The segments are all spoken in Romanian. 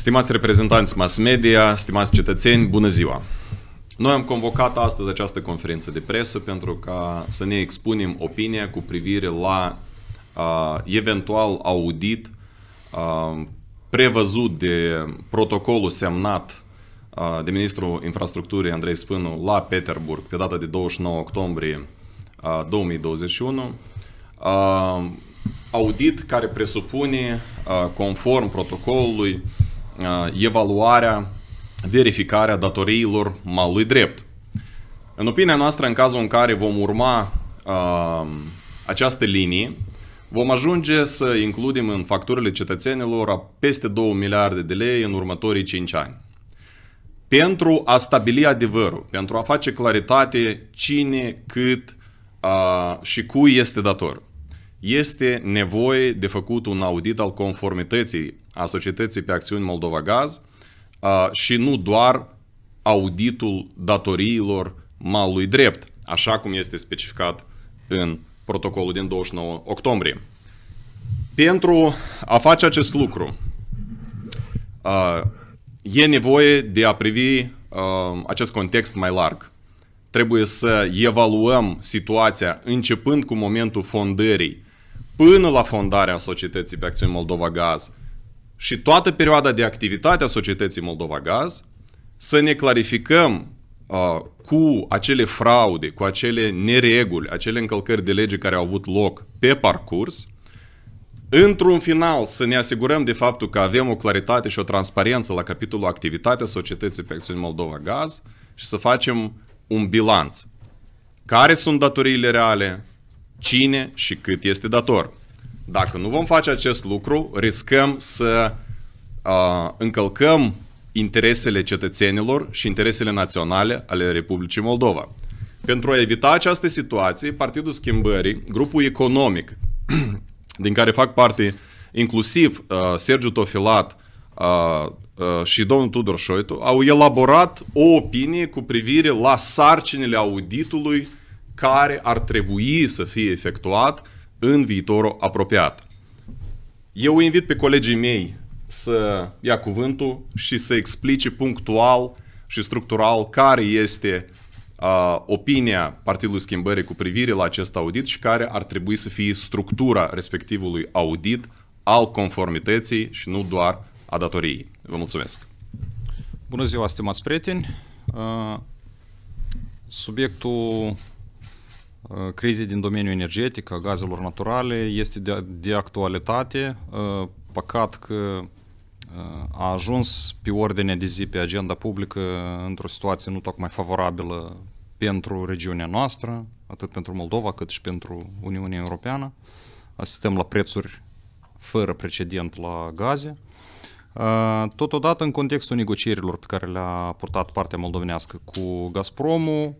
Stimați reprezentanți mass media, stimați cetățeni, bună ziua! Noi am convocat astăzi această conferință de presă pentru ca să ne expunem opinia cu privire la uh, eventual audit uh, prevăzut de protocolul semnat uh, de ministrul infrastructurii Andrei Spânu la Peterburg pe data de 29 octombrie uh, 2021 uh, audit care presupune, conform protocolului, Uh, evaluarea, verificarea datoriilor malului drept. În opinia noastră, în cazul în care vom urma uh, această linie, vom ajunge să includem în facturile cetățenilor peste 2 miliarde de lei în următorii 5 ani. Pentru a stabili adevărul, pentru a face claritate cine, cât a, uh, și cui este dator, este nevoie de făcut un audit al conformității a societății pe acțiuni Moldova Gaz și nu doar auditul datoriilor malului drept, așa cum este specificat în protocolul din 29 octombrie. Pentru a face acest lucru, e nevoie de a privi acest context mai larg. Trebuie să evaluăm situația începând cu momentul fondării până la fondarea societății pe acțiuni Moldova Gaz și toată perioada de activitate a societății Moldova Gaz să ne clarificăm uh, cu acele fraude, cu acele nereguli, acele încălcări de lege care au avut loc pe parcurs, într-un final să ne asigurăm de faptul că avem o claritate și o transparență la capitolul activitatea societății pe acțiuni Moldova Gaz și să facem un bilanț. Care sunt datoriile reale, cine și cât este dator. Dacă nu vom face acest lucru, riscăm să uh, încălcăm interesele cetățenilor și interesele naționale ale Republicii Moldova. Pentru a evita această situație, Partidul Schimbării, grupul economic, din care fac parte inclusiv uh, Sergiu Tofilat uh, uh, și domnul Tudor Șoitu, au elaborat o opinie cu privire la sarcinile auditului care ar trebui să fie efectuat în viitorul apropiat. Eu invit pe colegii mei să ia cuvântul și să explice punctual și structural care este uh, opinia Partidului Schimbării cu privire la acest audit și care ar trebui să fie structura respectivului audit al conformității și nu doar a datoriei. Vă mulțumesc! Bună ziua, stimați prieteni! Uh, subiectul Crize э, din domeniul energetic, a gazelor naturale, este de, de actualitate. Э, păcat că э, a ajuns pe ordine de zi, pe agenda publică, într-o situație nu tocmai favorabilă pentru regiunea noastră, atât pentru Moldova, cât și pentru Uniunea Europeană. Asistăm la prețuri fără precedent la gaze. Totodată, în contextul negocierilor pe care le-a purtat partea moldovenească cu Gazpromul,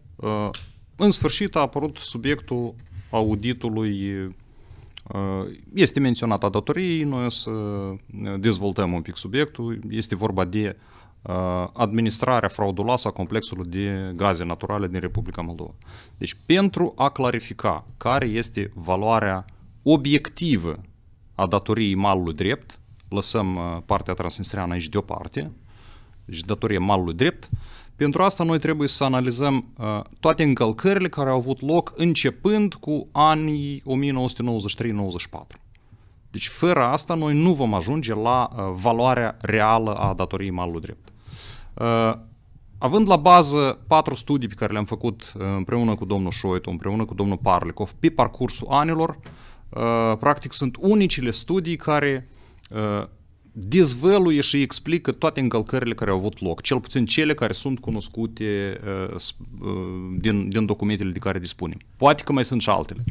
în sfârșit a apărut subiectul auditului uh, este menționat a datoriei, noi o să dezvoltăm un pic subiectul. Este vorba de uh, administrarea frauduloasă a complexului de gaze naturale din Republica Moldova. Deci pentru a clarifica care este valoarea obiectivă a datoriei malului drept, lăsăm uh, partea transnistriană aici deoparte, deci datorie malului drept, uh, pentru asta noi trebuie să analizăm uh, toate încălcările care au avut loc începând cu anii 1993-94. Deci fără asta noi nu vom ajunge la uh, valoarea reală a datoriei malului drept. Uh, având la bază patru studii pe care le-am făcut uh, împreună cu domnul Șoitu, împreună cu domnul Parlikov, pe parcursul anilor, uh, practic sunt unicile studii care uh, dezvăluie și explică toate încălcările care au avut loc, cel puțin cele care sunt cunoscute uh, uh, din, din documentele de care dispunem. Poate că mai sunt și altele.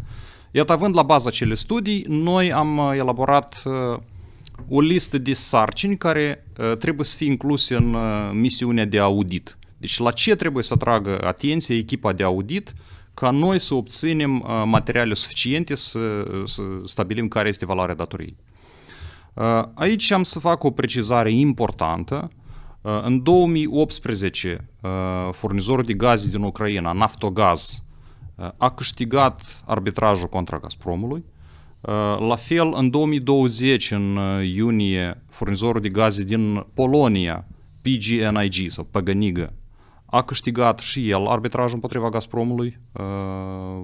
Iată, având la bază acele studii, noi am uh, elaborat uh, o listă de sarcini care uh, trebuie să fie incluse în uh, misiunea de audit. Deci la ce trebuie să atragă atenție echipa de audit ca noi să obținem materiale suficiente să, să stabilim care este valoarea datoriei. Uh, aici am să fac o precizare importantă. Uh, în 2018, uh, furnizorul de gaze din Ucraina, Naftogaz, a câștigat arbitrajul contra Gazpromului. La fel, în 2020, în iunie, furnizorul de gaze din Polonia, PGNIG sau Paganiga, a câștigat și el arbitrajul împotriva Gazpromului,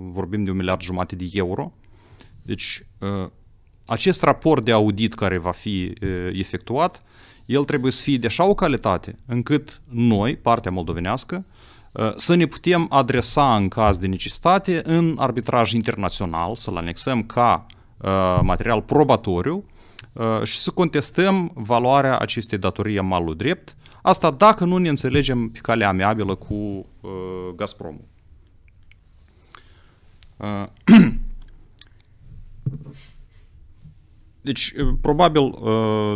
vorbim de un miliard jumate de euro. Deci, acest raport de audit care va fi efectuat, el trebuie să fie de așa o calitate încât noi, partea moldovenească, să ne putem adresa în caz de necesitate în arbitraj internațional, să-l anexăm ca material probatoriu și să contestăm valoarea acestei datorii în malul drept, asta dacă nu ne înțelegem pe calea amiabilă cu Gazpromul. Deci, probabil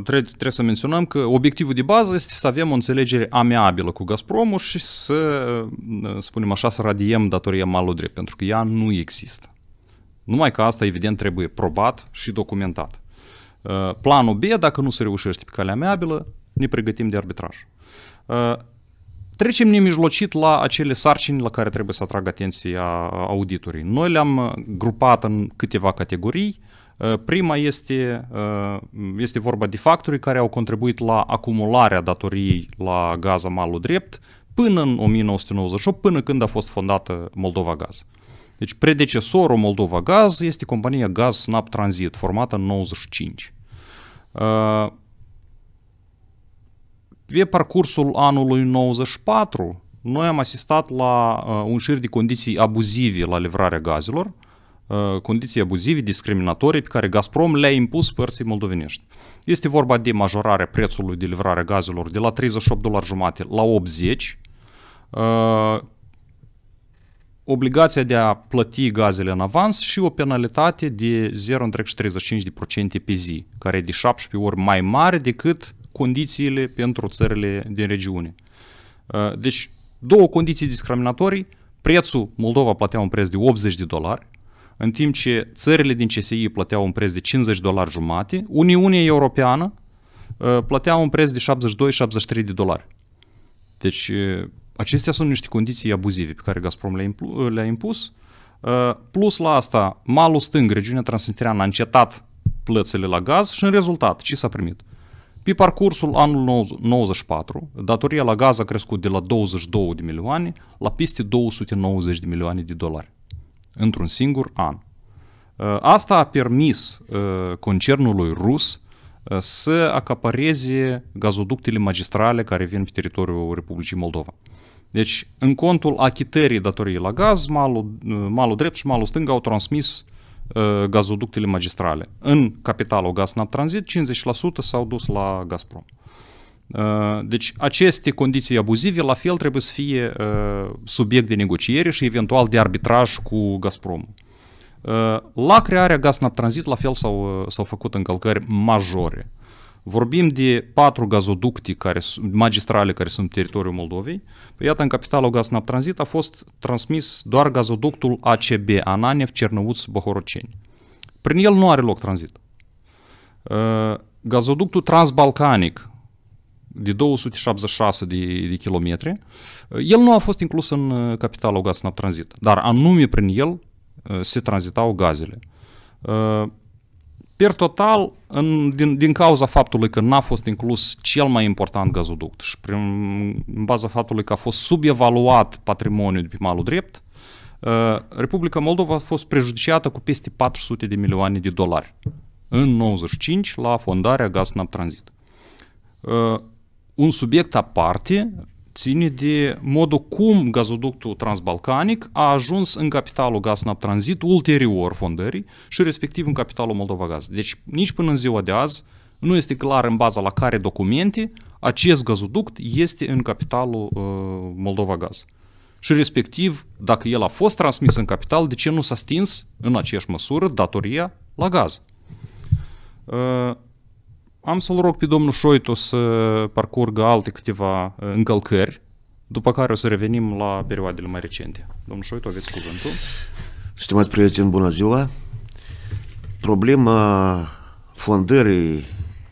trebuie să menționăm că obiectivul de bază este să avem o înțelegere ameabilă cu Gazpromul și să, spunem așa, să radiem datoria malodrept, pentru că ea nu există. Numai că asta, evident, trebuie probat și documentat. Planul B, dacă nu se reușește pe calea ameabilă, ne pregătim de arbitraj. Trecem nemijlocit la acele sarcini la care trebuie să atragă atenția auditorii. Noi le-am grupat în câteva categorii. Uh, Uh, prima este, uh, este vorba de factorii care au contribuit la acumularea datoriei la Gaza Malul Drept până în 1998, până când a fost fondată Moldova Gaz. Deci predecesorul Moldova Gaz este compania Gaz Snap Transit, formată în 1995. Pe uh, parcursul anului 94, noi am asistat la un șir de condiții abuzive la livrarea gazelor, Uh, condiții abuzive, discriminatorii pe care Gazprom le-a impus părții moldovenești. Este vorba de majorarea prețului de livrare gazelor de la 38 dolari jumate la 80, uh, obligația de a plăti gazele în avans și o penalitate de 0,35% pe zi, care e de 17 ori mai mare decât condițiile pentru țările din regiune. Uh, deci, două condiții discriminatorii, prețul Moldova plătea un preț de 80 de dolari, în timp ce țările din CSI plăteau un preț de 50 dolari jumate, Uniunea Europeană uh, plătea un preț de 72-73 de dolari. Deci uh, acestea sunt niște condiții abuzive pe care Gazprom le-a uh, impus. Plus la asta, malul stâng, regiunea transnistriană, a încetat plățile la gaz și în rezultat, ce s-a primit? Pe parcursul anului 94, datoria la gaz a crescut de la 22 de milioane la peste 290 de milioane de dolari într-un singur an. Uh, asta a permis uh, concernului rus uh, să acapareze gazoductele magistrale care vin pe teritoriul Republicii Moldova. Deci, în contul achitării datoriei la gaz, malul, malul drept și malul stâng au transmis gazoductele magistrale. În capitalul Gaznab Transit, 50% s-au dus la Gazprom. Uh, Uh, deci aceste condiții abuzive la fel trebuie să fie uh, subiect de negociere și eventual de arbitraj cu Gazprom. Uh, la crearea Gaznap Transit la fel s-au, s-au făcut încălcări majore. Vorbim de patru gazoducte care, magistrale care sunt teritoriul Moldovei. Păi iată, în capitalul Gaznap Transit a fost transmis doar gazoductul ACB, Ananev, Cernăuț, Bohoroceni. Prin el nu are loc tranzit. Gazoductul transbalcanic de 276 de, de kilometri, el nu a fost inclus în uh, capitalul Gaznap Transit, dar anume prin el uh, se tranzitau gazele. Uh, per total, în, din, din cauza faptului că n-a fost inclus cel mai important gazoduct și prin, în baza faptului că a fost subevaluat patrimoniul de pe malul drept, Republica Moldova a fost prejudiciată cu peste 400 de milioane de dolari în 95 la fondarea Gaznap Transit un subiect aparte ține de modul cum gazoductul transbalcanic a ajuns în capitalul Gaznap Transit ulterior fondării și respectiv în capitalul Moldova Gaz. Deci nici până în ziua de azi nu este clar în baza la care documente acest gazoduct este în capitalul uh, Moldova Gaz. Și respectiv, dacă el a fost transmis în capital, de ce nu s-a stins în aceeași măsură datoria la gaz? Uh, am să-l rog pe domnul Șoito să parcurgă alte câteva uh, încălcări, după care o să revenim la perioadele mai recente. Domnul Șoito, aveți cuvântul. Stimați prieteni, bună ziua! Problema fondării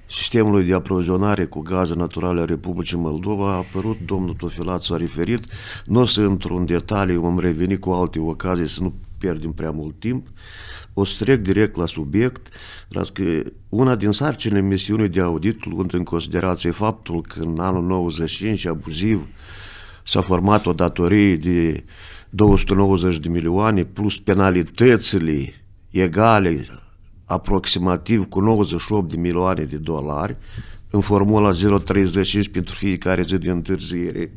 sistemului de aprovizionare cu gaze naturale a Republicii Moldova a apărut, domnul Tofilat s-a referit, nu o să într-un detaliu, vom reveni cu alte ocazii să nu pierdem prea mult timp. Uh, o să trec direct la subiect, dar că una din sarcinile misiunii de audit, luând în considerație faptul că în anul 95 abuziv s-a format o datorie de 290 de milioane plus penalitățile egale aproximativ cu 98 de milioane de dolari în formula 0,35 pentru fiecare zi de întârziere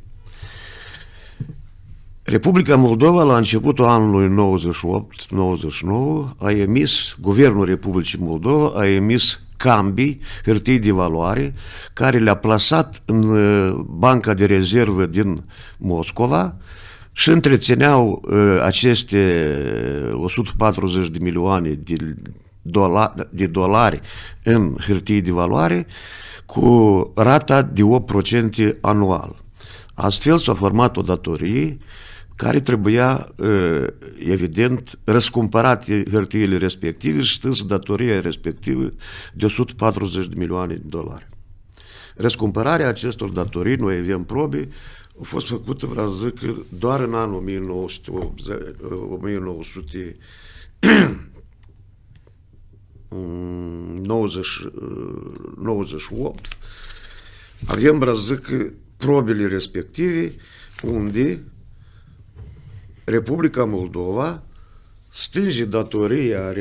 Republica Moldova, la începutul anului 98-99, a emis, Guvernul Republicii Moldova a emis cambii, hârtii de valoare, care le-a plasat în uh, Banca de Rezervă din Moscova și întrețineau uh, aceste 140 uh, de milioane de, dola, de dolari în hârtii de valoare cu rata de 8% anual. Astfel s-a format o datorie care trebuia, evident, răscumpărate hârtiile respective și stânsă datoria respectivă de 140 de milioane de dolari. Răscumpărarea acestor datorii, noi avem probe, a fost făcută, vreau să zic, doar în anul 1998. 90, avem, vreau să zic, probele respective unde Republica Moldova stinge datoria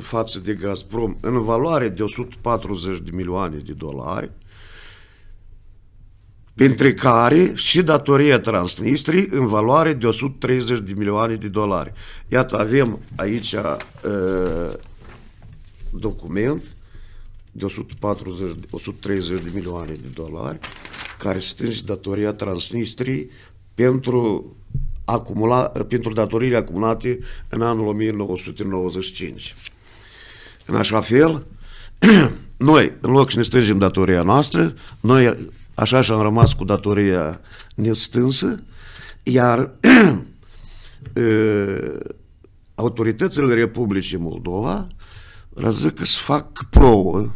față de Gazprom în valoare de 140 de milioane de dolari, printre care și datoria Transnistrii în valoare de 130 de milioane de dolari. Iată, avem aici uh, document de 140, 130 de milioane de dolari care stinge datoria Transnistrii pentru acumula, pentru datoriile acumulate în anul 1995. În așa fel, noi, în loc să ne strângem datoria noastră, noi așa și am rămas cu datoria nestânsă, iar autoritățile Republicii Moldova răză că să fac plouă,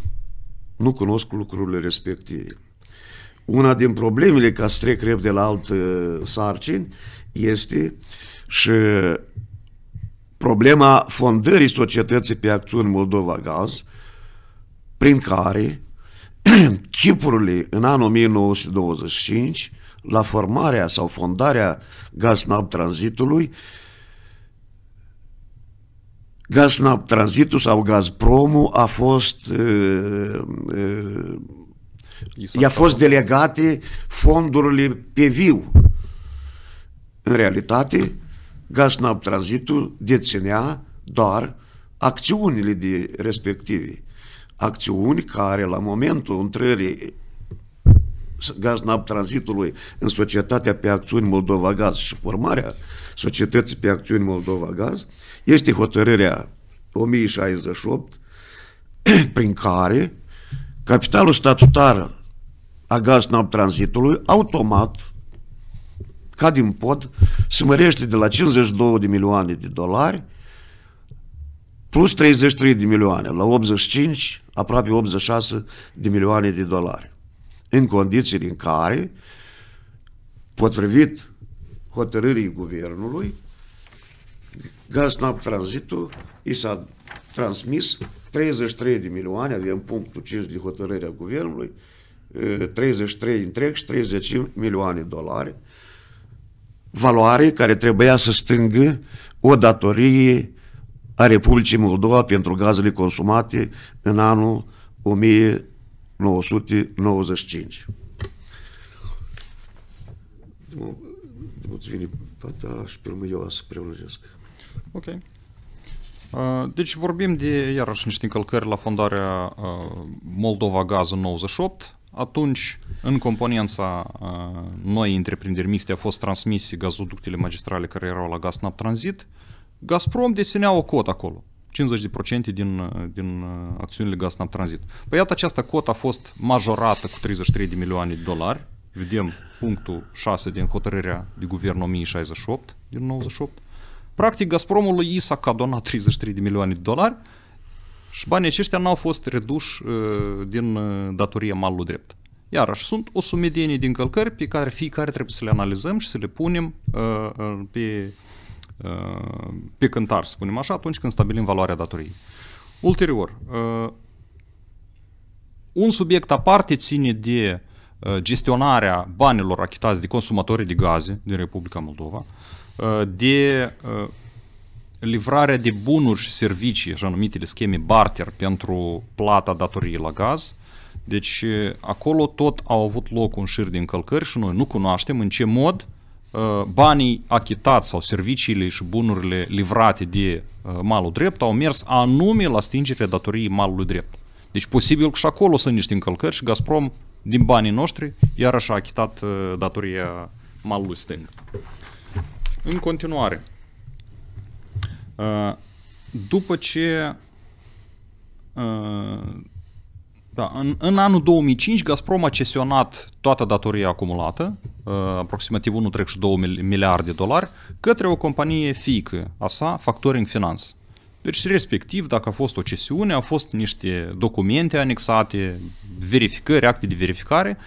nu cunosc lucrurile respective una din problemele ca să trec repede la alt uh, sarcini este și problema fondării societății pe acțiuni Moldova Gaz, prin care chipurile în anul 1925 la formarea sau fondarea Gaznab Tranzitului Gaznab Tranzitul sau Gazpromul a fost uh, uh, I-a fost delegate fondurile pe viu. În realitate, Gasnab Tranzitul deținea doar acțiunile de respective. Acțiuni care, la momentul întrării Gasnab Tranzitului în societatea pe acțiuni Moldova Gaz și formarea societății pe acțiuni Moldova Gaz, este hotărârea 1068 prin care Capitalul statutar a gaznab tranzitului, automat, ca din pod, se mărește de la 52 de milioane de dolari plus 33 de milioane, la 85, aproape 86 de milioane de dolari. În condiții în care, potrivit hotărârii guvernului, Gaznab Tranzitul i s-a transmis 33 de milioane, avem punctul 5 de hotărâre a guvernului, 33 întreg și 30 milioane de dolari, valoare care trebuia să stângă o datorie a Republicii Moldova pentru gazele consumate în anul 1995. Mulțumim, pata, și pe eu să prelungesc. Ok. Uh, deci vorbim de, iarăși, niște încălcări la fondarea uh, Moldova Gaz în 98. Atunci, în componența uh, noi întreprinderi mixte, au fost transmise gazoductele magistrale care erau la Gaznap Transit. Gazprom deținea o cotă acolo. 50% din, din acțiunile Gaznap Transit. Păi iată, această cotă a fost majorată cu 33 de milioane de dolari. Vedem punctul 6 din hotărârea de guvern 1068 din 98. Practic, Gazpromul lui s-a donat 33 de milioane de dolari și banii aceștia n-au fost reduși uh, din uh, datorie malul drept. Iarăși, sunt o sumedenie de încălcări pe care fiecare trebuie să le analizăm și să le punem uh, pe, pe cântar, să spunem așa, atunci când stabilim valoarea datoriei. Ulterior, un subiect aparte ține de gestionarea banilor achitați de consumatorii de gaze din Republica Moldova. Uh, Uh, de uh, livrarea de bunuri și servicii, așa numitele scheme barter pentru plata datoriei la gaz. Deci uh, acolo tot au avut loc un șir de încălcări și noi nu cunoaștem în ce mod banii achitați sau serviciile și bunurile livrate de malul drept au mers anume la stingerea datoriei malului drept. Deci posibil că și acolo sunt niște încălcări și Gazprom din banii noștri iarăși a achitat datoria malului stâng. În continuare, uh, după ce uh, da, în, în anul 2005 Gazprom a cesionat toată datoria acumulată, uh, aproximativ 1,2 miliarde de dolari, către o companie fiică a sa, Factoring Finance. Deci, respectiv, dacă a fost o cesiune, au fost niște documente anexate, verificări, acte de verificare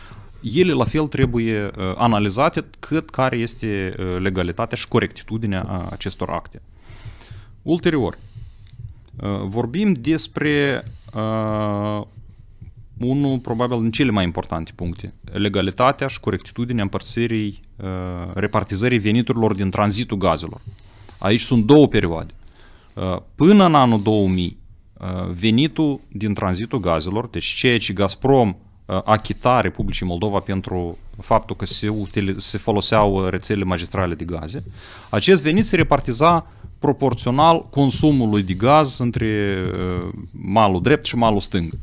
ele la fel trebuie analizate cât care este legalitatea și corectitudinea acestor acte. Ulterior, vorbim despre unul probabil din cele mai importante puncte, legalitatea și corectitudinea împărțirii, repartizării veniturilor din tranzitul gazelor. Aici sunt două perioade. Până în anul 2000, venitul din tranzitul gazelor, deci ceea ce Gazprom Uh, achita Republicii Moldova pentru faptul că se, util, se foloseau uh, rețele magistrale de gaze. Acest venit se repartiza proporțional consumului de gaz între uh, malul drept și malul stâng.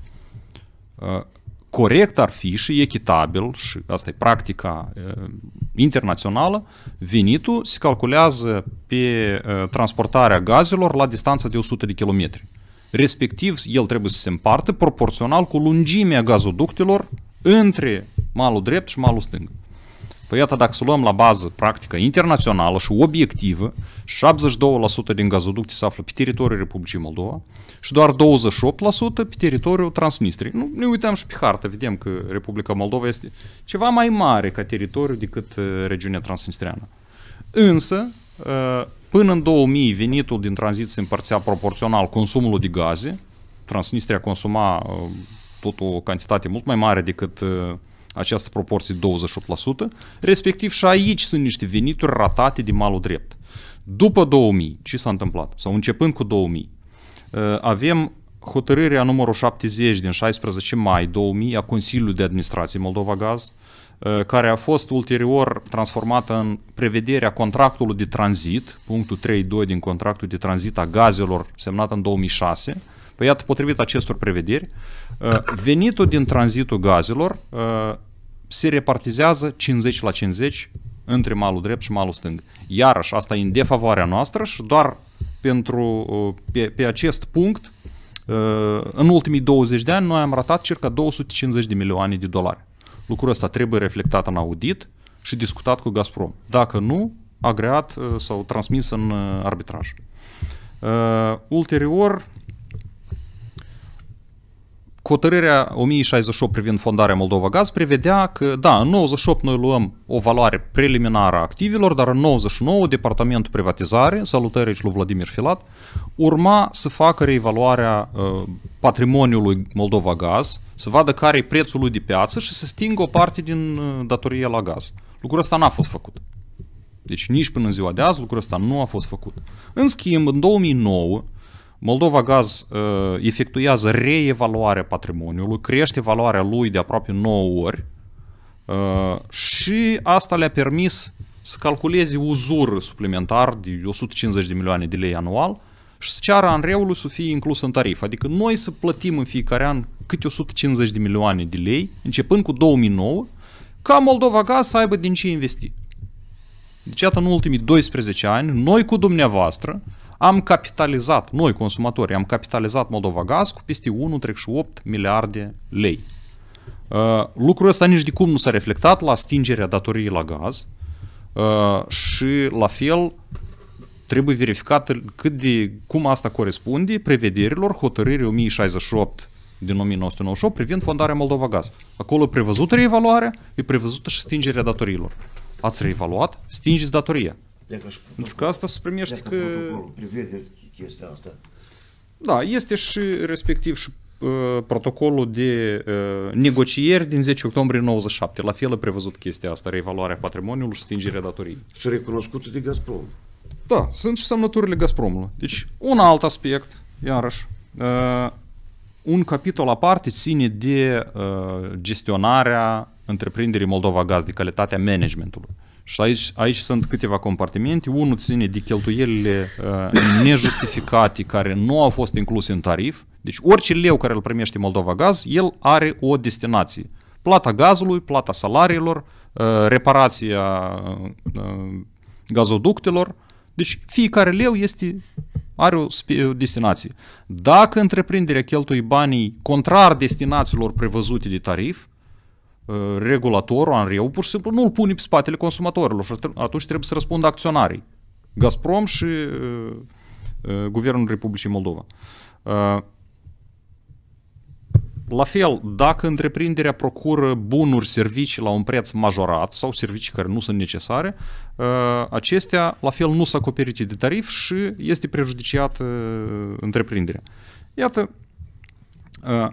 Corect ar fi și echitabil, și asta e practica internațională, venitul se calculează pe transportarea gazelor la distanța de 100 de kilometri. Respectiv, el trebuie să se împartă proporțional cu lungimea gazoductelor între malul drept și malul stâng. Păi iată, dacă să luăm la bază practică internațională și obiectivă, 72% din gazoducte se află pe teritoriul Republicii Moldova și doar 28% pe teritoriul Transnistriei. Nu, ne uităm și pe hartă, vedem că Republica Moldova este ceva mai mare ca teritoriu decât uh, regiunea Transnistriană. Însă, uh, Până în 2000, venitul din tranziție împărțea proporțional consumul de gaze. Transnistria consuma uh, tot o cantitate mult mai mare decât uh, această proporție 28%, respectiv și aici sunt niște venituri ratate de malul drept. După 2000, ce s-a întâmplat? Sau începând cu 2000, uh, avem hotărârea numărul 70 din 16 mai 2000 a Consiliului de Administrație Moldova Gaz, Uh, care a fost ulterior transformată în prevederea contractului de tranzit, punctul 3.2 din contractul de tranzit a gazelor semnat în 2006. Păi iată, potrivit acestor prevederi, uh, venitul din tranzitul gazelor uh, se repartizează 50 la 50 între malul drept și malul stâng. Iarăși, asta e în defavoarea noastră și doar pentru, pe, pe acest punct, în ultimii 20 de ani, noi am ratat circa 250 de milioane de dolari. Lucrul ăsta trebuie reflectat în audit și discutat cu Gazprom. Dacă nu, agreat uh, sau transmis în uh, arbitraj. Uh, ulterior, hotărârea 1068 privind fondarea Moldova Gaz prevedea că, da, în 98 noi luăm o valoare preliminară a activelor, dar în 99 Departamentul Privatizare, salutări aici lui Vladimir Filat, uh, urma să facă reevaluarea uh, patrimoniului Moldova Gaz, să vadă care e prețul lui de piață și să stingă o parte din uh, datorie la gaz. Lucrul ăsta n-a fost făcut. Deci nici până în ziua de azi lucrul ăsta nu a fost făcut. În schimb, în 2009, Moldova Gaz uh, efectuează reevaluarea patrimoniului, crește valoarea lui de aproape 9 ori uh, și asta le-a permis să calculeze uzur suplimentar de 150 de milioane de lei anual și să ceară anreul să fie inclus în tarif. Adică noi să plătim în fiecare an câte 150 de milioane de lei, începând cu 2009, ca Moldova Gaz să aibă din ce investi. Deci iată în ultimii 12 ani, noi cu dumneavoastră am capitalizat, noi consumatorii, am capitalizat Moldova Gaz cu peste 1,8 miliarde lei. Uh, lucrul ăsta nici de cum nu s-a reflectat la stingerea datoriei la gaz uh, și la fel trebuie verificat cât de, cum asta corespunde prevederilor hotărârii 1068 din 1998 privind fondarea Moldova Gaz. Acolo e prevăzută reevaluarea, e prevăzută și stingerea datoriilor. Ați reevaluat, stingeți datoria. Pentru că asta se primește că... prevede chestia asta. Da, este și respectiv și uh, protocolul de uh, negocieri din 10 octombrie 97. La fel a prevăzut chestia asta, reevaluarea patrimoniului și stingerea datoriei. Și recunoscută de Gazprom. Da, sunt și semnăturile Gazpromului. Deci, un alt aspect, iarăși, uh, un capitol aparte ține de uh, gestionarea întreprinderii Moldova Gaz, de calitatea managementului. Și aici, aici sunt câteva compartimente. Unul ține de cheltuielile uh, nejustificate care nu au fost incluse în tarif. Deci orice leu care îl primește Moldova Gaz, el are o destinație. Plata gazului, plata salariilor, uh, reparația uh, uh gazoductelor, uh, deci fiecare leu este, are o, o destinație. Dacă întreprinderea cheltuie banii contrar destinațiilor prevăzute de tarif, ă, regulatorul, Anriu, pur și simplu nu îl pune pe spatele consumatorilor și atunci trebuie să răspundă acționarii. Gazprom și uh, Guvernul Republicii Moldova. Uh, la fel, dacă întreprinderea procură bunuri, servicii la un preț majorat sau servicii care nu sunt necesare, ă, acestea la fel nu sunt acoperite de tarif și este prejudiciată ă, întreprinderea. Iată, ă,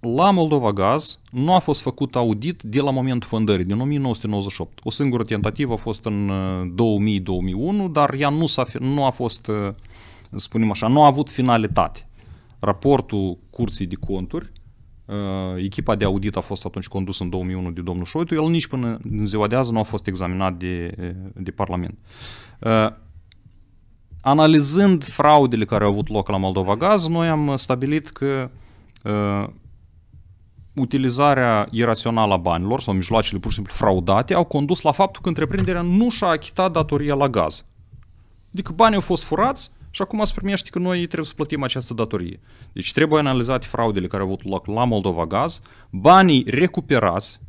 la Moldova Gaz nu a fost făcut audit de la momentul fondării, din 1998. O singură tentativă a fost în 2000-2001, dar ea nu, a nu a fost, spunem așa, nu a avut finalitate. Raportul Curții de Conturi Uh, echipa de audit a fost atunci condusă în 2001 de domnul Șoitu, el nici până în ziua de azi nu a fost examinat de, de Parlament. Uh, analizând fraudele care au avut loc la Moldova Gaz, noi am stabilit că uh, utilizarea irațională a banilor sau mijloacele pur și simplu fraudate au condus la faptul că întreprinderea nu și-a achitat datoria la gaz. Adică banii au fost furați, și acum se primește că noi trebuie să plătim această datorie. Deci trebuie analizate fraudele care au avut loc la Moldova Gaz, banii recuperați,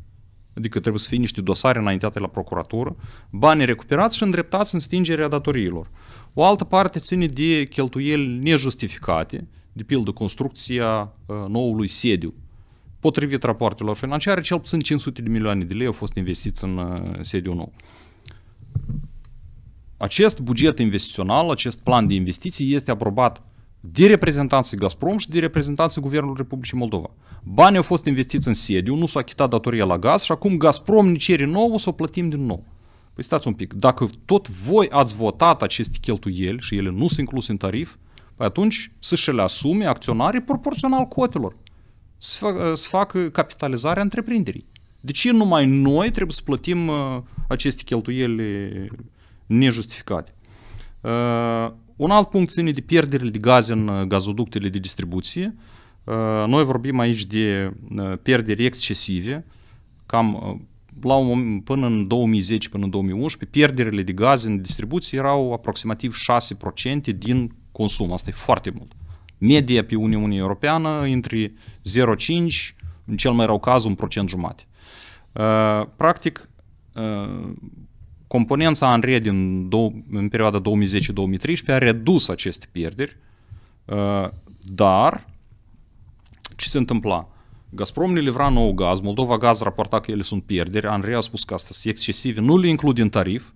adică trebuie să fie niște dosare înaintate la procuratură, banii recuperați și îndreptați în stingerea datoriilor. O altă parte ține de cheltuieli nejustificate, de pildă construcția uh, noului sediu. Potrivit rapoartelor financiare, cel puțin 500 de milioane de lei au fost investiți în uh, sediu nou acest buget investițional, acest plan de investiții este aprobat de reprezentanții Gazprom și de reprezentanții Guvernului Republicii Moldova. Banii au fost investiți în sediu, nu s-a achitat datoria la gaz și acum Gazprom ne cere nouă să o plătim din nou. Păi stați un pic, dacă tot voi ați votat aceste cheltuieli și ele nu sunt incluse în tarif, păi atunci să-și le asume acționarii proporțional cotelor, să, fac, să facă capitalizarea întreprinderii. De ce numai noi trebuie să plătim uh, aceste cheltuieli nejustificate. Uh, un alt punct ține de pierderile de gaze în uh, gazoductele de distribuție. Uh, noi vorbim aici de uh, pierderi excesive, cam uh, la un moment, până în 2010, până în 2011, pierderile de gaze în distribuție erau aproximativ 6% din consum. Asta e foarte mult. Media pe Uniunea Europeană între 0,5, în cel mai rău caz, un procent jumate. Uh, practic, componența ANRE din dou- în perioada 2010-2013 a redus aceste pierderi, uh, dar ce se întâmpla? Gazprom ne livra nou gaz, Moldova Gaz raporta că ele sunt pierderi, Andrei a spus că asta sunt excesive, nu le includ în tarif.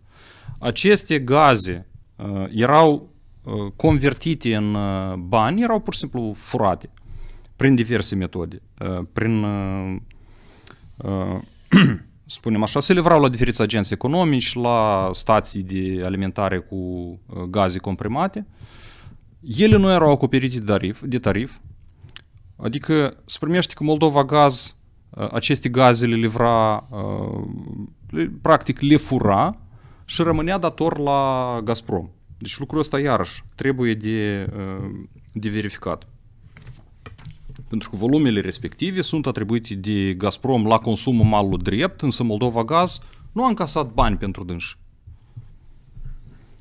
Aceste gaze uh, erau uh, convertite în bani, erau pur și simplu furate prin diverse metode, prin spunem așa, se livrau la diferiți agenți economici, la stații de alimentare cu uh, gaze comprimate. Ele nu erau acoperite de tarif, de tarif adică se primește că Moldova Gaz uh, aceste gaze le livra, uh, practic le fura și rămânea dator la Gazprom. Deci lucrul ăsta iarăși trebuie de, de verificat. Pentru că volumele respective sunt atribuite de Gazprom la consumul malul drept, însă Moldova Gaz nu a încasat bani pentru dânși.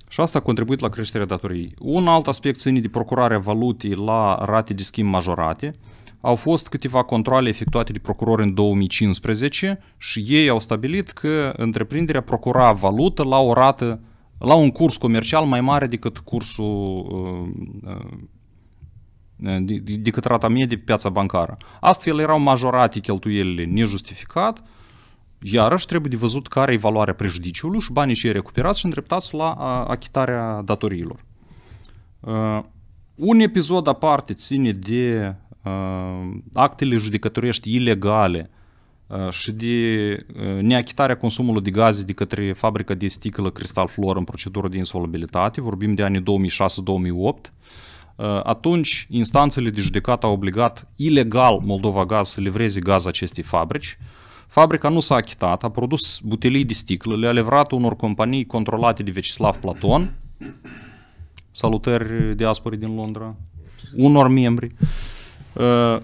Și asta a contribuit la creșterea datoriei. Un alt aspect ține de procurarea valutei la rate de schimb majorate. Au fost câteva controle efectuate de procurori în 2015 și ei au stabilit că întreprinderea procura valută la o rată la un curs comercial mai mare decât cursul uh, uh, de către rata medie pe piața bancară. Astfel erau majorate cheltuielile nejustificat, iarăși trebuie de văzut care e valoarea prejudiciului și banii ce recuperați și îndreptați la achitarea datoriilor. Uh, un episod aparte ține de uh, actele judecătorești ilegale uh, și de neachitarea consumului de gaze de către fabrica de sticlă Cristal Flor în procedură de insolabilitate. Vorbim de anii 2006-2008 Uh, atunci instanțele de judecat au obligat ilegal Moldova Gaz să livreze gaz acestei fabrici. Fabrica nu s-a achitat, a produs butelii de sticlă, le-a livrat unor companii controlate de Vecislav Platon, salutări diasporii din Londra, unor membri. Uh,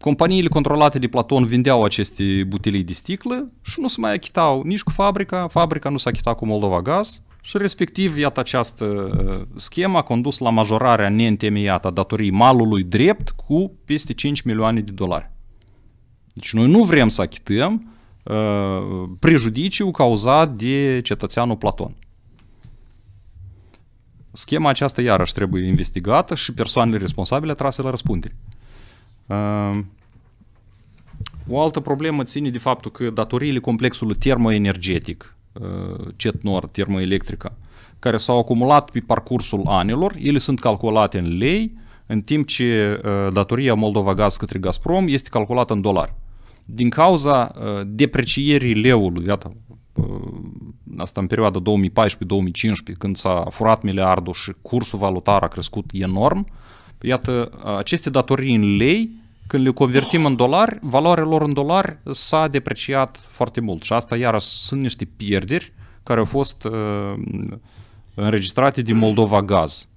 companiile controlate de Platon vindeau aceste butelii de sticlă și nu se mai achitau nici cu fabrica, fabrica nu s-a achitat cu Moldova Gaz, și respectiv, iată această uh, schemă a condus la majorarea neîntemeiată a datorii malului drept cu peste 5 milioane de dolari. Deci noi nu vrem să achităm uh, prejudiciul cauzat de cetățeanul Platon. Schema aceasta iarăși trebuie investigată și persoanele responsabile trase la răspundere. Uh, o altă problemă ține de faptul că datoriile complexului termoenergetic Uh, CET nor termoelectrică, care s-au acumulat pe parcursul anilor, ele sunt calculate în lei, în timp ce uh, datoria Moldova Gaz către Gazprom este calculată în dolari. Din cauza uh, deprecierii leului, iată, asta în perioada 2014-2015, când s-a furat miliardul și cursul valutar a crescut enorm, iată, aceste datorii în lei când le convertim în dolari, valoarea lor în dolari s-a depreciat foarte mult și asta iarăși sunt niște pierderi care au fost uh, înregistrate din Moldova Gaz.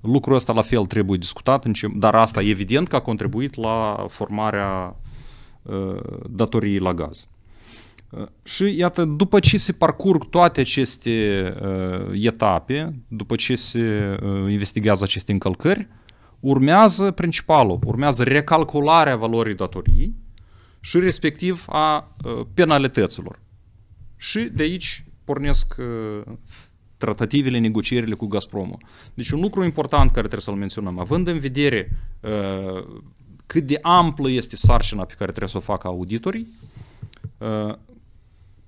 Lucrul ăsta la fel trebuie discutat, dar asta evident că a contribuit la formarea uh, datoriei la gaz. Uh, și iată, după ce se parcurg toate aceste uh, etape, după ce se uh, investigează aceste încălcări, uh, urmează principalul, urmează recalcularea valorii datorii și respectiv a uh, penalităților. Și de aici pornesc uh, tratativele, negocierile cu Gazprom. Deci un lucru important care trebuie să-l menționăm, având în vedere uh, cât de amplă este sarcina pe care trebuie să o facă auditorii, uh,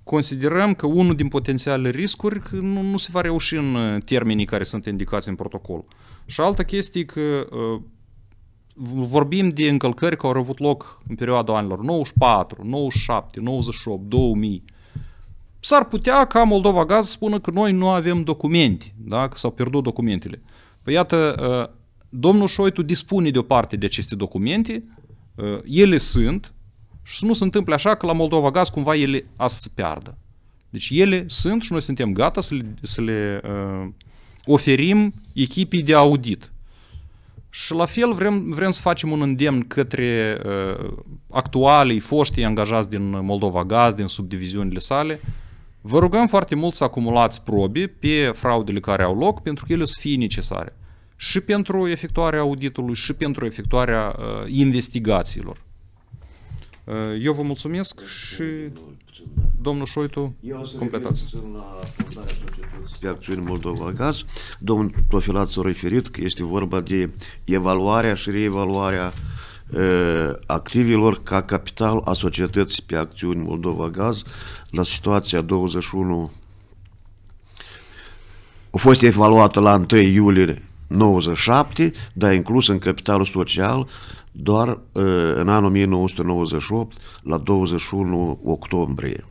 considerăm că unul din potențialele riscuri nu, nu se va reuși în uh, termenii care sunt indicați în protocol. Uh, și altă chestie că ă, vorbim de încălcări care au avut loc în perioada anilor 94, 97, 98, 2000. S-ar putea ca Moldova Gaz să spună că noi nu avem documente, da? că s-au pierdut documentele. Păi iată, ă, domnul Șoitu dispune de o parte de aceste documente, ă, ele sunt și să nu se întâmple așa că la Moldova Gaz cumva ele a să se piardă. Deci ele sunt și noi suntem gata să le, să le uh, oferim echipii de audit. Și la fel vrem, vrem să facem un îndemn către uh, actualii, foștii angajați din Moldova Gaz, din subdiviziunile sale. Vă rugăm foarte mult să acumulați probe pe fraudele care au loc pentru că ele să fie necesare și pentru efectuarea auditului și pentru efectuarea uh, investigațiilor. Eu vă mulțumesc și domnul Șoitu, completați. Pe acțiuni Moldova Gaz, domnul Tofilat s-a referit că este vorba de evaluarea și reevaluarea activilor ca capital a societății pe acțiuni Moldova Gaz la situația 21 a fost evaluată la 1 iulie 97, dar inclus în capitalul social doar eh, în anul 1998, la 21 octombrie.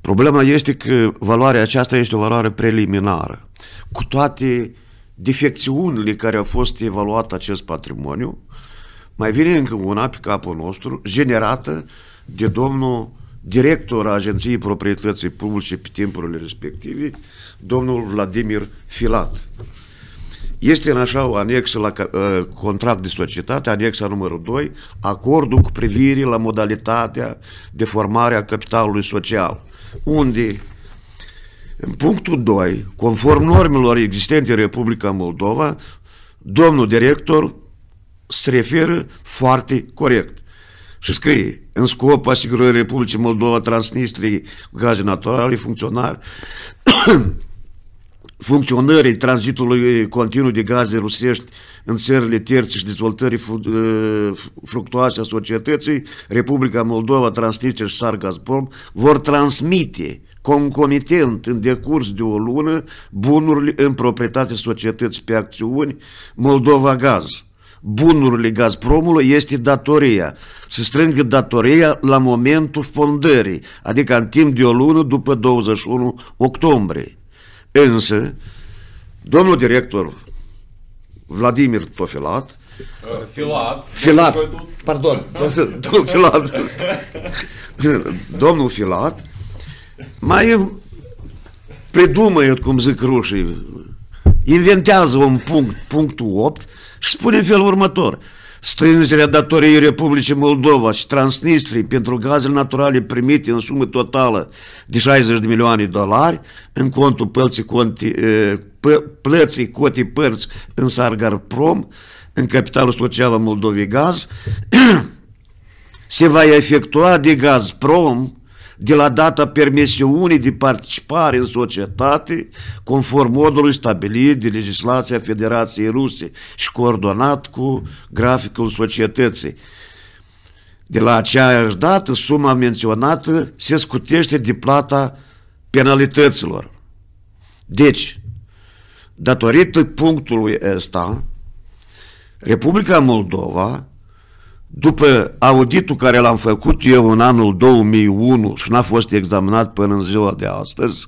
Problema este că valoarea aceasta este o valoare preliminară. Cu toate defecțiunile care au fost evaluat acest patrimoniu, mai vine încă una pe capul nostru, generată de domnul director a Agenției Proprietății Publice pe timpurile respective, domnul Vladimir Filat. Este în așa o anexă la uh, contract de societate, anexa numărul 2, acordul cu privire la modalitatea de formare a capitalului social, unde în punctul 2, conform normelor existente în Republica Moldova, domnul director se referă foarte corect. Și scrie, în scop asigurării Republicii Moldova, Transnistriei, gaze naturale, funcționari, funcționării tranzitului continuu de gaze rusești în țările terțe și dezvoltării ă, fructoase a societății, Republica Moldova, Transnistria și Sargazprom vor transmite concomitent în decurs de o lună bunurile în proprietate societății pe acțiuni Moldova Gaz bunurile Gazpromului este datoria. Se strângă datoria la momentul fondării, adică în timp de o lună după 21 octombrie. Însă, domnul director Vladimir Tofilat Filat. Filat. Pardon. Domnul Filat. Domnul Filat mai predumăie, cum zic rușii, inventează un punct, punctul 8 și spune în felul următor – strângerea datoriei Republicii Moldova și Transnistrii pentru gazele naturale primite în sumă totală de 60 de milioane de dolari în contul plății, conti, plății cotii părți în Sargarprom, în capitalul social al Moldovei Gaz, se va efectua de Gazprom de la data permisiunii de participare în societate, conform modului stabilit de legislația Federației Ruse și coordonat cu graficul societății. De la aceeași dată, suma menționată se scutește de plata penalităților. Deci, datorită punctului ăsta, Republica Moldova după auditul care l-am făcut eu în anul 2001 și n-a fost examinat până în ziua de astăzi,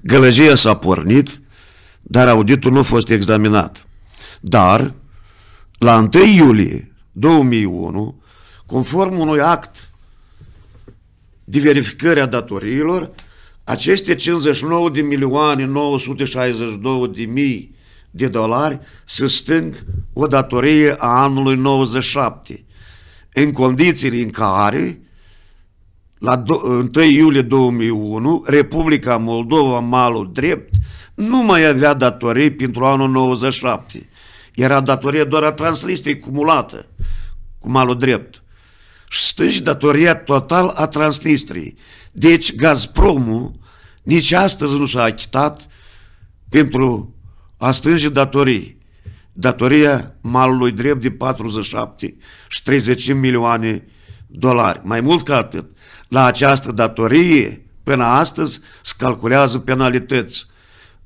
gălăgia s-a pornit, dar auditul nu a fost examinat. Dar, la 1 iulie 2001, conform unui act de verificare a datoriilor, aceste 59 de milioane 962 de mii de dolari se stâng o datorie a anului 97 în condițiile în care la 1 iulie 2001 Republica Moldova Malul Drept nu mai avea datorii pentru anul 97. Era datorie doar a Transnistriei cumulată cu Malul Drept. Și stângi datoria total a Transnistriei. Deci Gazpromul nici astăzi nu s-a achitat pentru a stânge datorii datoria malului drept de 47 și 30 milioane dolari. Mai mult ca atât, la această datorie, până astăzi, se calculează penalități.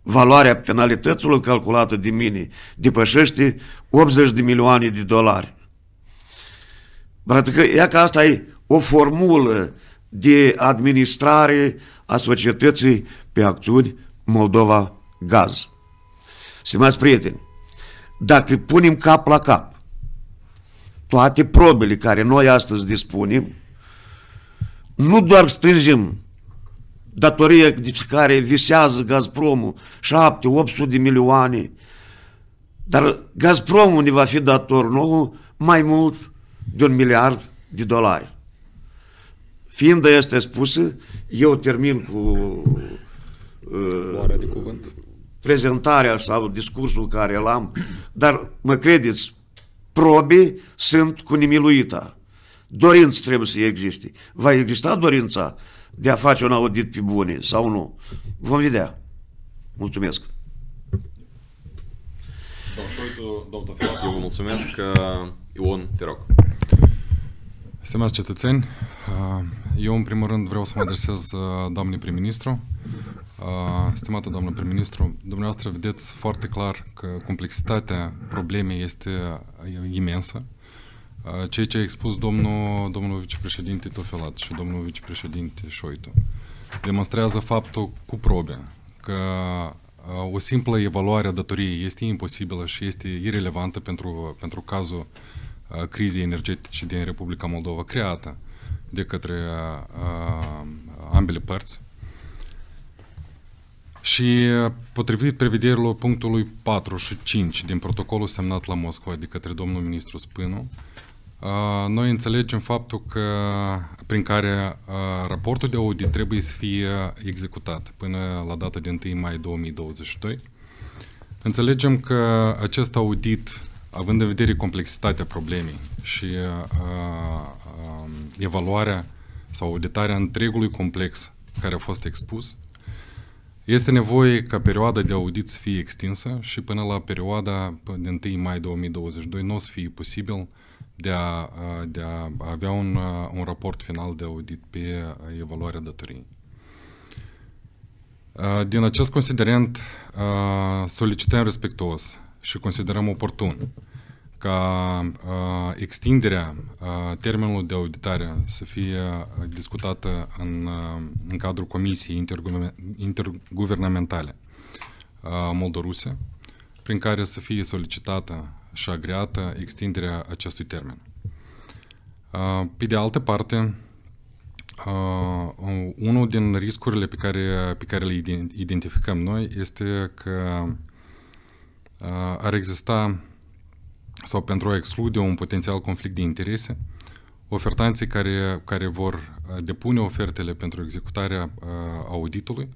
Valoarea penalităților calculată de mine depășește 80 de milioane de dolari. Practic, ea că asta e o formulă de administrare a societății pe acțiuni Moldova Gaz. Stimați prieteni, dacă punem cap la cap toate probele care noi astăzi dispunem, nu doar strângem datoria de care visează Gazpromul 7-800 de milioane, dar Gazpromul ne va fi dator nou mai mult de un miliard de dolari. Fiind de este spusă, eu termin cu uh, de cuvânt prezentarea sau discursul care îl am, dar mă credeți, probe sunt cu nimiluita. Dorință trebuie să existe. Va exista dorința de a face un audit pe bune sau nu? Vom vedea. Mulțumesc! domnul Filat, eu vă mulțumesc. Uh, Ion, te rog. Stimați cetățeni, uh, eu în primul rând vreau să mă adresez uh, doamnei prim-ministru Uh, stimată doamnă prim-ministru, dumneavoastră vedeți foarte clar că complexitatea problemei este uh, imensă. Uh, ceea ce a expus domnul, domnul vicepreședinte Tofelat și domnul vicepreședinte Șoito demonstrează faptul cu probe că o simplă evaluare a datoriei este imposibilă și este irelevantă pentru, pentru cazul crizei energetice din Republica Moldova creată de către ambele părți și uh, potrivit prevederilor punctului 4 și 5 din protocolul semnat la Moscova de către domnul ministru Spânu, uh, noi înțelegem faptul că prin care uh, raportul de audit trebuie să fie executat până la data de 1 mai 2022. Înțelegem că acest audit, având în vedere complexitatea problemei și um, evaluarea sau auditarea întregului complex care a fost expus, este nevoie ca perioada de audit să fie extinsă și până la perioada din 1 mai 2022 nu o să fie posibil de a, de a avea un, un raport final de audit pe evaluarea datoriei. Din acest considerent solicităm respectuos și considerăm oportun ca uh, extinderea uh, termenului de auditare să fie uh, discutată în, uh, în cadrul Comisiei Interguvernamentale uh, Moldoruse, prin care să fie solicitată și agreată extinderea acestui termen. Uh, pe de altă parte, uh, unul din riscurile pe care, pe care le identificăm noi este că uh, ar exista sau pentru a exclude un potențial conflict de interese, ofertanții care, care vor uh, depune ofertele pentru executarea uh, auditului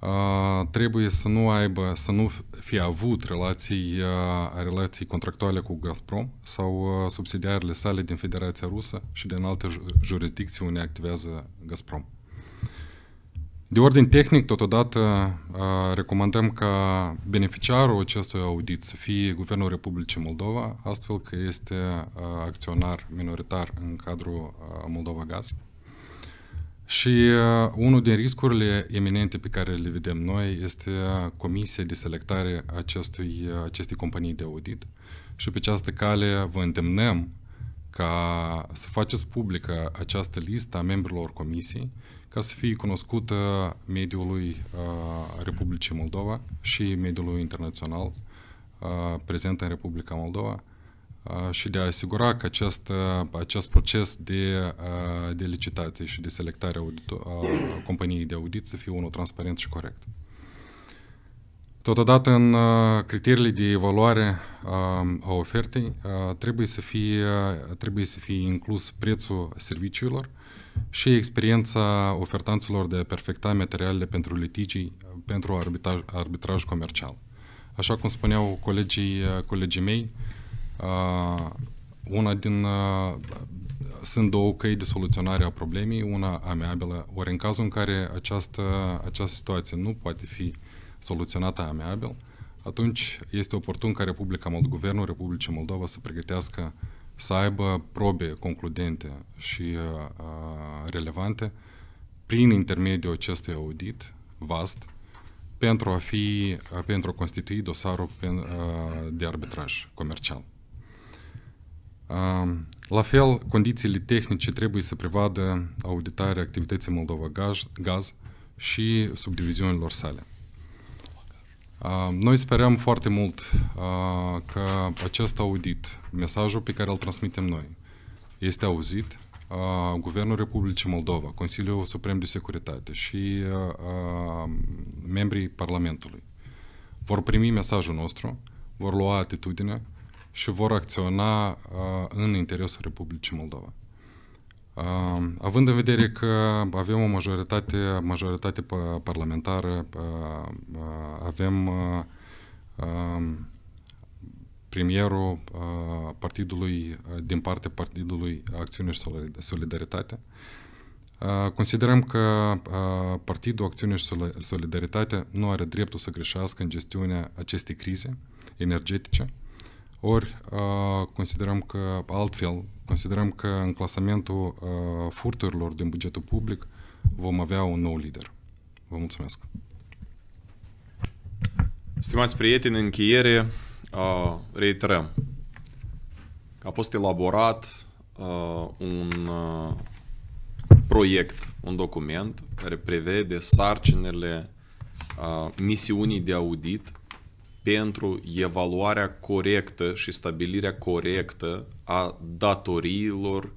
uh, trebuie să nu aibă, să nu fie avut relații, relații contractuale cu Gazprom sau subsidiarele sale din Federația Rusă și din alte jurisdicții unde activează Gazprom. De ordin tehnic, totodată, uh, recomandăm ca beneficiarul acestui audit să fie Guvernul Republicii Moldova, astfel că este uh, acționar minoritar în cadrul uh, Moldova Gaz. Și unul din riscurile eminente pe care le vedem noi este comisia de selectare acestui, acestei companii de audit. Și pe această cale vă îndemnăm ca să faceți publică această listă a membrilor comisiei, ca să fie cunoscută mediului uh, Republicii Moldova și mediului internațional uh, prezent în Republica Moldova uh, și de a asigura că acest, uh, acest proces de, uh, de licitație și de selectare a, audito- a companiei de audit să fie unul transparent și corect. Totodată, în uh, criteriile de evaluare um, a ofertei, uh, trebuie să fie, uh, trebuie să fie inclus prețul serviciilor și experiența ofertanților de a perfecta materialele pentru litigii pentru arbitraj, arbitraj comercial. Așa cum spuneau colegii, colegii mei, una din sunt două căi de soluționare a problemei, una amiabilă, ori în cazul în care această, această situație nu poate fi uh, Soluționată amiabil, atunci este oportun ca Republica Moldova, Guvernul Republicii Moldova să pregătească să aibă probe concludente și uh, uh relevante prin intermediul acestui audit vast pentru a fi uh, pentru a constitui dosarul pen, uh, de arbitraj comercial. Uh, la fel, condițiile tehnice trebuie să prevadă auditarea activității Moldova Gaz, gaz și subdiviziunilor sale. Uh, noi sperăm foarte mult uh, că acest audit, mesajul pe care îl transmitem noi, este auzit. Uh, Guvernul Republicii Moldova, Consiliul Suprem de Securitate și membrii Parlamentului vor primi mesajul nostru, vor lua atitudine și vor acționa în interesul Republicii Moldova. Având în vedere că avem o majoritate, majoritate parlamentară, avem uh, um, premierul uh, partidului uh, din partea Partidului Acțiune și Solidaritate, Considerăm că Partidul Acțiune și Solidaritate nu are dreptul să greșească în gestiunea acestei crize energetice, ori considerăm că altfel considerăm că în clasamentul uh, furturilor din bugetul public vom avea un nou lider. Vă mulțumesc! Stimați prieteni, în încheiere, uh, reiterăm. A fost elaborat uh, un uh, proiect, un document care prevede sarcinile uh, misiunii de audit pentru evaluarea corectă și stabilirea corectă a datoriilor,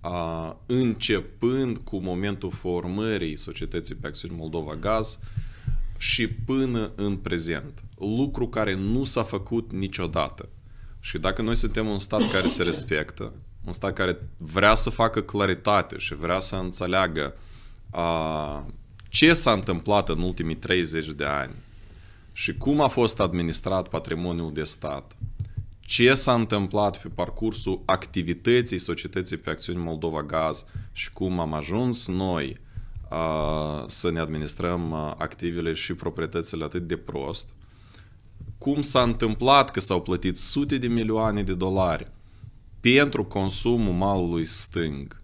a, începând cu momentul formării societății pe acțiuni Moldova Gaz și până în prezent. Lucru care nu s-a făcut niciodată. Și dacă noi suntem un stat care se respectă, un stat care vrea să facă claritate și vrea să înțeleagă a, ce s-a întâmplat în ultimii 30 de ani și cum a fost administrat patrimoniul de stat ce s-a întâmplat pe parcursul activității societății pe acțiuni Moldova Gaz și cum am ajuns noi să ne administrăm activele și proprietățile atât de prost, cum s-a întâmplat că s-au plătit sute de milioane de dolari pentru consumul malului stâng,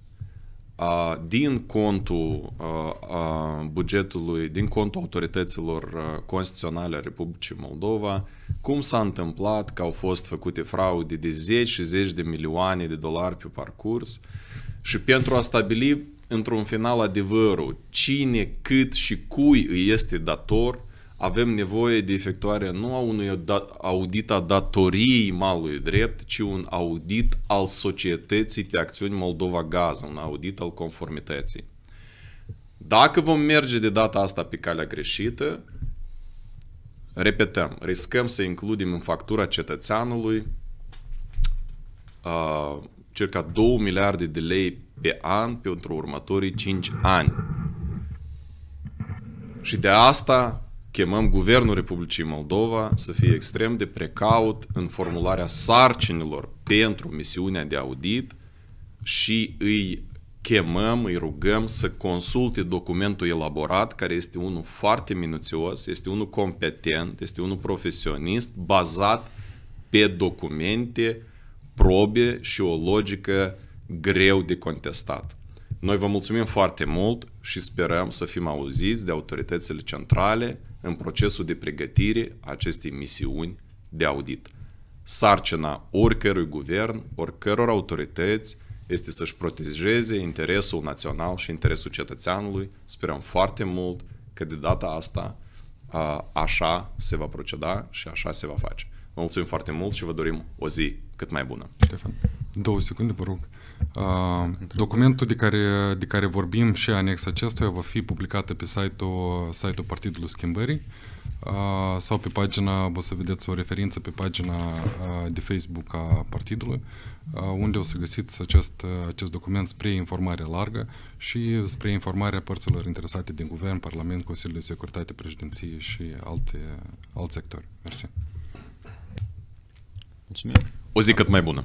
din contul bugetului, din contul autorităților constituționale a Republicii Moldova, cum s-a întâmplat că au fost făcute fraude de zeci și zeci de milioane de dolari pe parcurs și pentru a stabili într-un final adevărul cine, cât și cui îi este dator – avem nevoie de efectuarea nu a unui da, audit a datoriei malului drept, ci un audit al societății pe acțiuni Moldova Gaz, un audit al conformității. Dacă vom merge de data asta pe calea greșită, repetăm, riscăm să includem în factura cetățeanului uh, circa 2 miliarde de lei pe an pentru următorii 5 ani. Și de asta chemăm Guvernul Republicii Moldova să fie extrem de precaut în formularea sarcinilor pentru misiunea de audit și îi chemăm, îi rugăm să consulte documentul elaborat, care este unul foarte minuțios, este unul competent, este unul profesionist, bazat pe documente, probe și o logică greu de contestat. Noi vă mulțumim foarte mult și sperăm să fim auziți de autoritățile centrale în procesul de pregătire a acestei misiuni de audit. Sarcina oricărui guvern, oricăror autorități, este să-și protejeze interesul național și interesul cetățeanului. Sperăm foarte mult că de data asta așa se va proceda și așa se va face. Vă mulțumim foarte mult și vă dorim o zi cât mai bună. Ștefan, două secunde, vă rog. Uh, documentul de care, de care vorbim și anexa acestuia va fi publicată pe site-ul, site-ul Partidului Schimbării uh, sau pe pagina, o să vedeți o referință pe pagina uh, de Facebook a Partidului, unde o să găsiți acest, acest document spre informare largă și spre informarea părților interesate din Guvern, Parlament, Consiliul de Securitate, Președinție și alte, alți sectori. Mersi. Mulțumim. O zi cât mai bună!